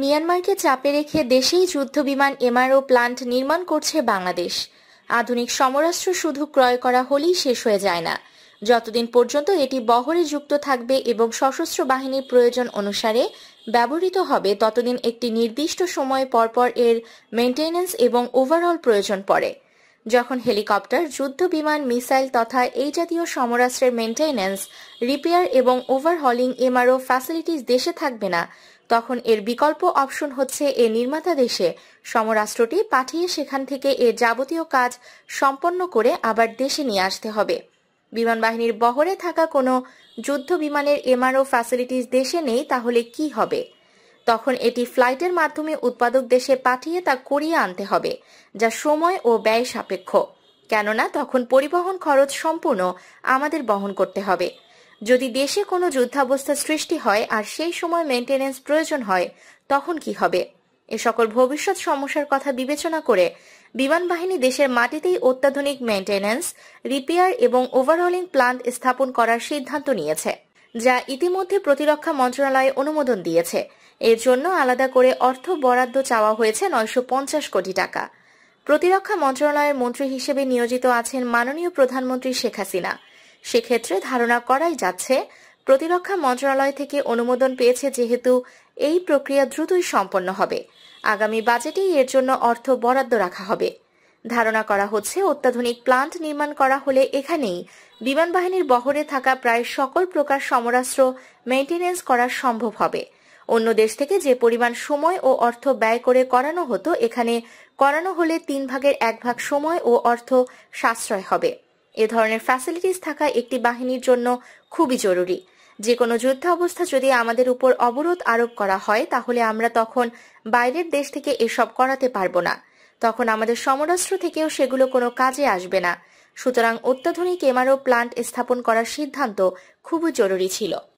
মিয়ানমারকে চাপে রেখে দেশেই যুদ্ধবিমান এমআরও প্লান্ট নির্মাণ করছে বাংলাদেশ আধুনিক সমরাস্ত্র শুধু ক্রয় করা হলেই শেষ হয়ে যায় না যতদিন পর্যন্ত এটি বহরে যুক্ত থাকবে এবং সশস্ত্র বাহিনীর প্রয়োজন অনুসারে ব্যবহৃত হবে ততদিন একটি নির্দিষ্ট সময় পরপর এর মেনটেন্যান্স এবং ওভারঅল প্রয়োজন পড়ে যখন হেলিকপ্টার যুদ্ধ বিমান মিসাইল তথা এই জাতীয় সমরাস্ত্রের মেনটেন্যান্স রিপেয়ার এবং ওভারহলিং এমআরও ফ্যাসিলিটিস দেশে থাকবে না তখন এর বিকল্প অপশন হচ্ছে এ নির্মাতা দেশে সমরাষ্ট্রটি পাঠিয়ে সেখান থেকে এর যাবতীয় কাজ সম্পন্ন করে আবার দেশে নিয়ে আসতে হবে বিমান বাহিনীর বহরে থাকা কোনো যুদ্ধ বিমানের এমআরও ফ্যাসিলিটিস দেশে নেই তাহলে কি হবে তখন এটি ফ্লাইটের মাধ্যমে উৎপাদক দেশে পাঠিয়ে তা করিয়ে আনতে হবে যা সময় ও ব্যয় সাপেক্ষ কেননা তখন পরিবহন খরচ সম্পূর্ণ আমাদের বহন করতে হবে যদি দেশে কোনো যুদ্ধাবস্থা সৃষ্টি হয় আর সেই সময় মেনটেনেন্স প্রয়োজন হয় তখন কি হবে এ সকল ভবিষ্যৎ সমস্যার কথা বিবেচনা করে বিমান বাহিনী দেশের মাটিতেই অত্যাধুনিক মেনটেন্যান্স রিপেয়ার এবং ওভারহলিং প্লান্ট স্থাপন করার সিদ্ধান্ত নিয়েছে যা ইতিমধ্যে প্রতিরক্ষা মন্ত্রণালয়ে অনুমোদন দিয়েছে এর জন্য আলাদা করে অর্থ বরাদ্দ চাওয়া হয়েছে নয়শো কোটি টাকা প্রতিরক্ষা মন্ত্রণালয়ের মন্ত্রী হিসেবে নিয়োজিত আছেন মাননীয় প্রধানমন্ত্রী শেখ হাসিনা সেক্ষেত্রে ধারণা করাই যাচ্ছে প্রতিরক্ষা মন্ত্রণালয় থেকে অনুমোদন পেয়েছে যেহেতু এই প্রক্রিয়া দ্রুতই সম্পন্ন হবে আগামী বাজেটেই এর জন্য অর্থ বরাদ্দ রাখা হবে ধারণা করা হচ্ছে অত্যাধুনিক প্লান্ট নির্মাণ করা হলে এখানেই বিমান বাহিনীর বহরে থাকা প্রায় সকল প্রকার সমরাস্ত্র মেইনটেনেন্স করা সম্ভব হবে অন্য দেশ থেকে যে পরিমাণ সময় ও অর্থ ব্যয় করে করানো হতো এখানে করানো হলে তিন ভাগের এক ভাগ সময় ও অর্থ সাশ্রয় হবে এ ধরনের ফ্যাসিলিটিস থাকা একটি বাহিনীর জন্য খুবই জরুরি যে কোনো যুদ্ধাবস্থা যদি আমাদের উপর অবরোধ আরোপ করা হয় তাহলে আমরা তখন বাইরের দেশ থেকে এসব করাতে পারবো না তখন আমাদের সমরাস্ত্র থেকেও সেগুলো কোনো কাজে আসবে না সুতরাং অত্যাধুনিক এমআরও প্লান্ট স্থাপন করার সিদ্ধান্ত খুবই জরুরি ছিল